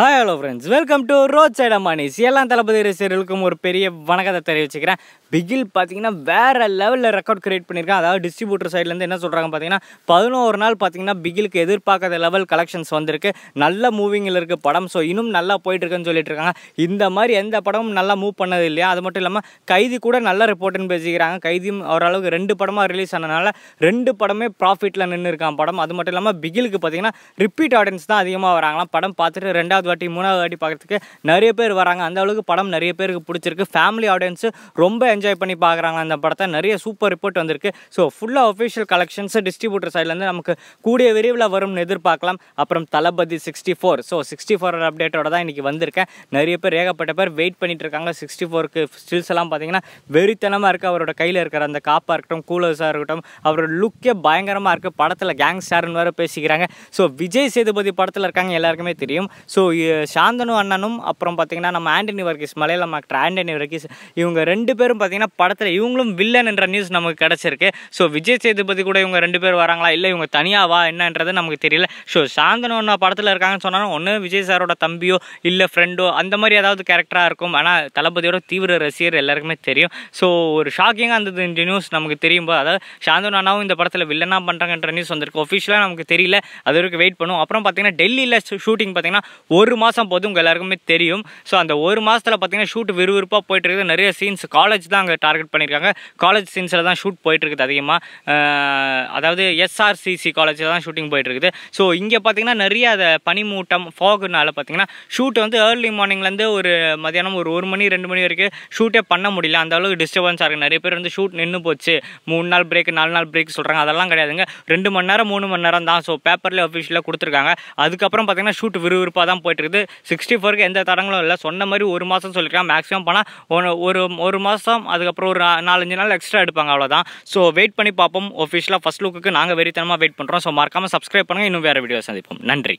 hi hello friends welcome to road side Ambanis எல்லாம் தளபதி ரசிகர்களுக்கும் ஒரு பெரிய வணக்கத்தை தெரிவிச்சுக்கிறேன் பிகில் பார்த்தீங்கன்னா வேறு லெவலில் ரெக்கார்ட் க்ரியேட் பண்ணியிருக்கேன் அதாவது டிஸ்ட்ரிபியூட்டர் சைட்லேருந்து என்ன சொல்கிறாங்க பார்த்தீங்கன்னா பதினோரு நாள் பார்த்தீங்கன்னா பிகிலுக்கு எதிர்பார்க்காத லெவல் கலெக்ஷன்ஸ் வந்திருக்கு நல்ல மூவிங்கில் இருக்குது படம் ஸோ இன்னும் நல்லா போயிட்டுருக்குன்னு சொல்லிட்டு இருக்காங்க இந்த மாதிரி எந்த படமும் நல்லா மூவ் பண்ணது இல்லையா அது மட்டும் இல்லாமல் கைதி கூட நல்ல ரிப்போர்ட்டுன்னு பேசிக்கிறாங்க கைதியும் ஓரளவுக்கு ரெண்டு படமாக ரிலீஸ் ஆனதுனால ரெண்டு படமே ப்ராஃபிட்டில் நின்று இருக்கான் படம் அது மட்டும் இல்லாமல் பிகிலுக்கு பார்த்தீங்கன்னா ரிப்பீட் ஆடியன்ஸ் தான் அதிகமாக வராங்களாம் படம் பார்த்துட்டு ரெண்டாவது வாட்டி மூணாவது வாட்டி பார்க்குறதுக்கு நிறைய பேர் வராங்க அந்த அளவுக்கு படம் நிறைய பேருக்கு பிடிச்சிருக்கு ஃபேமிலி ஆடியன்ஸு ரொம்ப என்ஜாய் பண்ணி பார்க்குறாங்க அந்த படத்தை நிறைய சூப்பர் ரிப்போர்ட் வந்திருக்கு ஸோ ஃபுல்லாக ஒஃபிஷியல் கலெக்ஷன்ஸு டிஸ்ட்ரிபியூட்டர் சைட்லேருந்து நமக்கு கூடிய விரைவில் வரும்னு எதிர்பார்க்கலாம் அப்புறம் Thalapathy sixty four so sixty four அப்டேட்டோட தான் இன்றைக்கி வந்திருக்கேன் நிறைய பேர் ஏகப்பட்ட பேர் வெயிட் பண்ணிட்டு இருக்காங்க சிக்ஸ்டி ஃபோருக்கு ஸ்டில்ஸ் எல்லாம் பார்த்தீங்கன்னா வெறித்தனமாக இருக்குது அவரோட கையில் இருக்கிற அந்த காப்பாக இருக்கட்டும் கூலர்ஸாக இருக்கட்டும் அவரோட லுக்கே பயங்கரமாக இருக்குது படத்தில் கேங்ஸ்டார்னு வேறு பேசிக்கிறாங்க ஸோ விஜய் சேதுபதி படத்தில் இருக்காங்க எல்லாருக்குமே தெரியும் ஸோ சாந்தனு அண்ணனும் அப்புறம் பார்த்தீங்கன்னா நம்ம ஆண்டனி வர்க்கீஸ் மலையாளம் ஆக்டர் ஆண்டனி வர்க்கீஸ் இவங்க ரெண்டு பேரும் பார்த்தீங்கன்னா படத்தில் இவங்களும் வில்லன் என்ற நியூஸ் நமக்கு கிடச்சிருக்கு ஸோ விஜய் சேதுபதி கூட இவங்க ரெண்டு பேர் வராங்களா இல்லை இவங்க தனியாவா என்னன்றது நமக்கு தெரியல ஸோ சாந்தனு அண்ணா படத்தில் இருக்காங்கன்னு சொன்னாலும் ஒன்று விஜய் சாரோட தம்பியோ இல்லை ஃப்ரெண்டோ அந்த மாதிரி ஏதாவது கேரக்டராக இருக்கும் ஆனால் தளபதியோட தீவிர ரசிகர் எல்லாருக்குமே தெரியும் ஸோ ஒரு ஷாக்கிங்காக இருந்தது இந்த நியூஸ் நமக்கு தெரியும் போது அதாவது சாந்தனு அண்ணாவும் இந்த படத்தில் வில்லனாக பண்ணுறாங்கன்ற நியூஸ் வந்திருக்கு ஒஃபிஷியலாக நமக்கு தெரியல அது வரைக்கும் வெயிட் பண்ணுவோம் அப்புறம் பார்த்தீங்கன்னா டெல்லியில் ஷூட்டிங் பார்த்தீங்கன்னா ஒரு ஒரு மாதம் போது உங்கள் எல்லாருக்குமே தெரியும் ஸோ அந்த ஒரு மாதத்தில் பார்த்தீங்கன்னா ஷூட் விறுவிறுப்பாக போயிட்டு இருக்குது நிறைய சீன்ஸ் காலேஜ் தான் அங்கே டார்கெட் பண்ணியிருக்காங்க காலேஜ் சீன்ஸில் தான் ஷூட் போயிட்டு இருக்குது அதிகமாக அதாவது எஸ்ஆர்சிசி காலேஜில் தான் ஷூட்டிங் போயிட்டு இருக்குது ஸோ இங்கே பார்த்தீங்கன்னா நிறைய அதை பனிமூட்டம் ஃபாகுனால பார்த்தீங்கன்னா ஷூட் வந்து ஏர்லி மார்னிங்லேருந்து ஒரு மதியானம் ஒரு ஒரு மணி ரெண்டு மணி வரைக்கும் ஷூட்டே பண்ண முடியல அந்த அளவுக்கு டிஸ்டர்பன்ஸாக இருக்குது நிறைய பேர் வந்து ஷூட் நின்று போச்சு மூணு நாள் பிரேக் நாலு நாள் பிரேக் சொல்கிறாங்க அதெல்லாம் கிடையாதுங்க ரெண்டு மணி நேரம் மூணு மணி நேரம் தான் ஸோ பேப்பரில் அஃபிஷியலாக கொடுத்துருக்காங்க அதுக்கப்புறம் பார்த்தீங்கன்னா ஷூட் விறுவிறுப்பாக தான் போயிட்டுருக்குது சிக்ஸ்டி ஃபோருக்கு எந்த தடங்களும் இல்லை சொன்ன மாதிரி ஒரு மாதம் சொல்லியிருக்கேன் மேக்ஸிமம் போனால் ஒரு ஒரு மாதம் அதுக்கப்புறம் ஒரு நாலஞ்சு நாள் எக்ஸ்ட்ரா எடுப்பாங்க அவ்வளோதான் ஸோ வெயிட் பண்ணி பார்ப்போம் ஒஃபிஷியலாக ஃபஸ்ட் லுக்குக்கு நாங்கள் வெறித்தனமாக வெயிட் பண்ணுறோம் ஸோ மறக்காமல் சப்ஸ்கிரைப் பண்ணுங்கள் இன்னும் வேறு வீடியோ சந்திப்போம் நன்றி